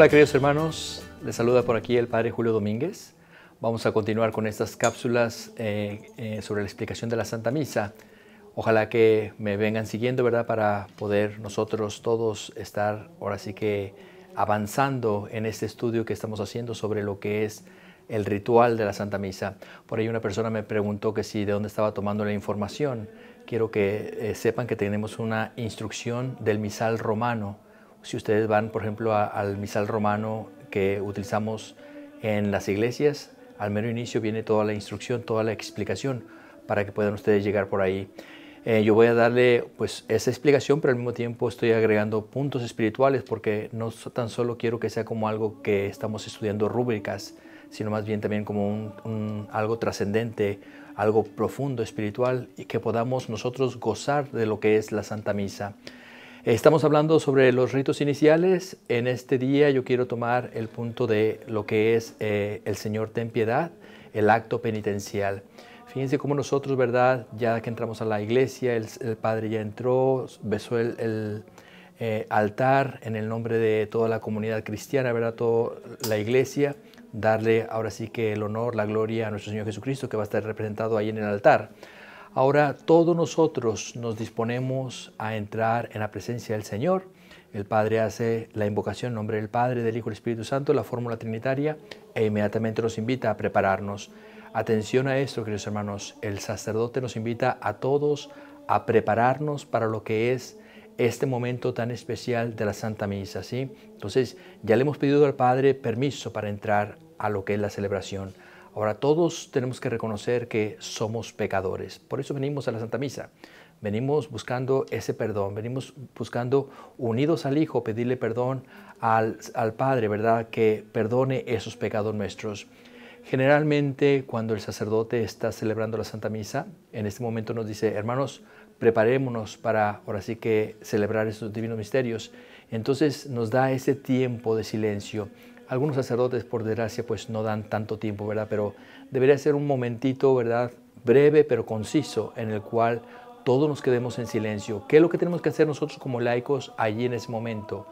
Hola queridos hermanos, les saluda por aquí el Padre Julio Domínguez. Vamos a continuar con estas cápsulas eh, eh, sobre la explicación de la Santa Misa. Ojalá que me vengan siguiendo, ¿verdad? Para poder nosotros todos estar ahora sí que avanzando en este estudio que estamos haciendo sobre lo que es el ritual de la Santa Misa. Por ahí una persona me preguntó que si de dónde estaba tomando la información. Quiero que eh, sepan que tenemos una instrucción del misal romano si ustedes van, por ejemplo, al misal romano que utilizamos en las iglesias, al mero inicio viene toda la instrucción, toda la explicación para que puedan ustedes llegar por ahí. Eh, yo voy a darle pues esa explicación, pero al mismo tiempo estoy agregando puntos espirituales porque no tan solo quiero que sea como algo que estamos estudiando rúbricas, sino más bien también como algo trascendente, algo profundo espiritual y que podamos nosotros gozar de lo que es la Santa Misa. Estamos hablando sobre los ritos iniciales. En este día yo quiero tomar el punto de lo que es eh, el Señor ten piedad, el acto penitencial. Fíjense cómo nosotros, ¿verdad? Ya que entramos a la iglesia, el, Padre ya entró, besó el, eh, altar en el nombre de toda la comunidad cristiana, ¿verdad? Toda la iglesia. Darle ahora sí que el honor, la gloria a nuestro Señor Jesucristo que va a estar representado ahí en el altar. Ahora todos nosotros nos disponemos a entrar en la presencia del Señor. El Padre hace la invocación en nombre del Padre, del Hijo y del Espíritu Santo, la fórmula trinitaria, e inmediatamente nos invita a prepararnos. Atención a esto, queridos hermanos. El sacerdote nos invita a todos a prepararnos para lo que es este momento tan especial de la Santa Misa, ¿sí? Entonces, ya le hemos pedido al Padre permiso para entrar a lo que es la celebración. Ahora todos tenemos que reconocer que somos pecadores. Por eso venimos a la Santa Misa. Venimos buscando ese perdón, venimos buscando unidos al Hijo pedirle perdón al, Padre, ¿verdad? Que perdone esos pecados nuestros. Generalmente cuando el sacerdote está celebrando la Santa Misa, en este momento nos dice, hermanos, preparémonos para ahora sí que celebrar esos divinos misterios. Entonces nos da ese tiempo de silencio, algunos sacerdotes, por desgracia, pues no dan tanto tiempo, ¿verdad? Pero debería ser un momentito, ¿verdad? Breve pero conciso en el cual todos nos quedemos en silencio. ¿Qué es lo que tenemos que hacer nosotros como laicos allí en ese momento?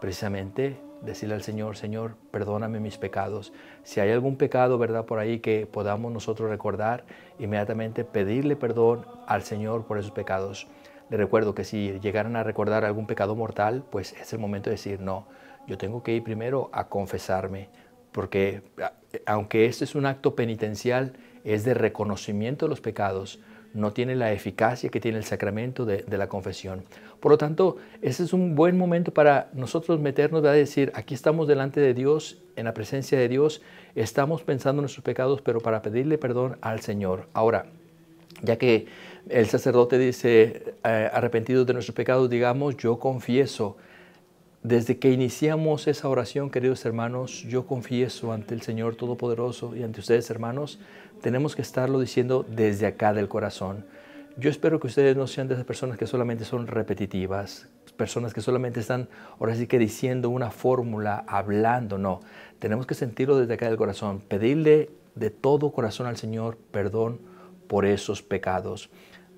Precisamente decirle al Señor, Señor, perdóname mis pecados. Si hay algún pecado, ¿verdad? Por ahí que podamos nosotros recordar, inmediatamente pedirle perdón al Señor por esos pecados. Le recuerdo que si llegaran a recordar algún pecado mortal, pues es el momento de decir, no, yo tengo que ir primero a confesarme, porque aunque este es un acto penitencial, es de reconocimiento de los pecados, no tiene la eficacia que tiene el sacramento de, la confesión. Por lo tanto, ese es un buen momento para nosotros meternos a decir, aquí estamos delante de Dios, en la presencia de Dios, estamos pensando en nuestros pecados, pero para pedirle perdón al Señor. Ahora, ya que el sacerdote dice, eh, arrepentidos de nuestros pecados, digamos, yo confieso desde que iniciamos esa oración, queridos hermanos, yo confieso ante el Señor Todopoderoso y ante ustedes, hermanos, tenemos que estarlo diciendo desde acá del corazón. Yo espero que ustedes no sean de esas personas que solamente son repetitivas, personas que solamente están ahora sí que diciendo una fórmula, hablando, no. Tenemos que sentirlo desde acá del corazón, pedirle de todo corazón al Señor perdón por esos pecados.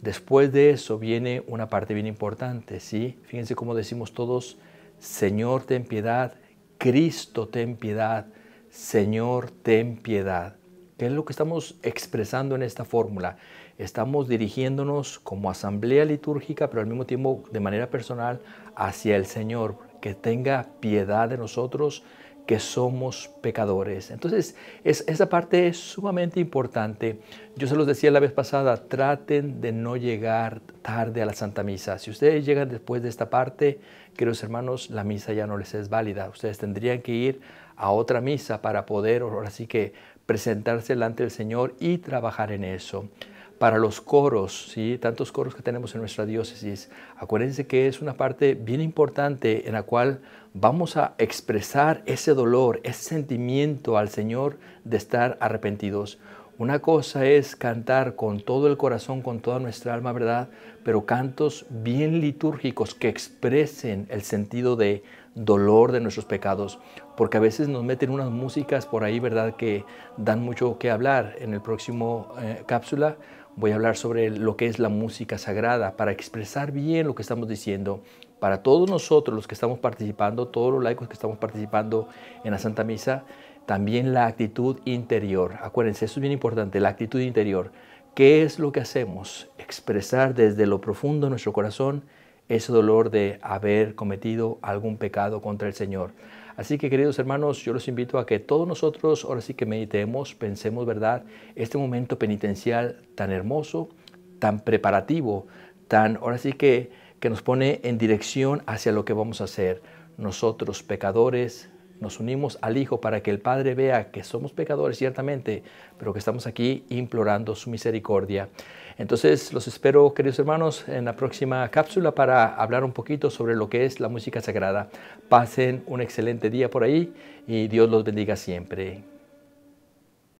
Después de eso viene una parte bien importante, ¿sí? Fíjense cómo decimos todos Señor, ten piedad, Cristo, ten piedad, Señor, ten piedad. ¿Qué es lo que estamos expresando en esta fórmula? Estamos dirigiéndonos como asamblea litúrgica, pero al mismo tiempo de manera personal hacia el Señor, que tenga piedad de nosotros, que somos pecadores. Entonces, esa parte es sumamente importante. Yo se los decía la vez pasada, traten de no llegar tarde a la Santa Misa. Si ustedes llegan después de esta parte, queridos hermanos, la misa ya no les es válida. Ustedes tendrían que ir a otra misa para poder, ahora sí que, presentarse delante del Señor y trabajar en eso para los coros, ¿sí? tantos coros que tenemos en nuestra diócesis. Acuérdense que es una parte bien importante en la cual vamos a expresar ese dolor, ese sentimiento al Señor de estar arrepentidos. Una cosa es cantar con todo el corazón, con toda nuestra alma, ¿verdad? Pero cantos bien litúrgicos que expresen el sentido de dolor de nuestros pecados, porque a veces nos meten unas músicas por ahí, ¿verdad? Que dan mucho que hablar. En el próximo eh, cápsula voy a hablar sobre lo que es la música sagrada para expresar bien lo que estamos diciendo. Para todos nosotros los que estamos participando, todos los laicos que estamos participando en la Santa Misa, también la actitud interior. Acuérdense, eso es bien importante, la actitud interior. ¿Qué es lo que hacemos? Expresar desde lo profundo de nuestro corazón ese dolor de haber cometido algún pecado contra el Señor. Así que queridos hermanos, yo los invito a que todos nosotros ahora sí que meditemos, pensemos, ¿verdad? Este momento penitencial tan hermoso, tan preparativo, tan ahora sí que, que nos pone en dirección hacia lo que vamos a hacer. Nosotros pecadores, nos unimos al Hijo para que el Padre vea que somos pecadores, ciertamente, pero que estamos aquí implorando su misericordia. Entonces, los espero, queridos hermanos, en la próxima cápsula para hablar un poquito sobre lo que es la música sagrada. Pasen un excelente día por ahí y Dios los bendiga siempre.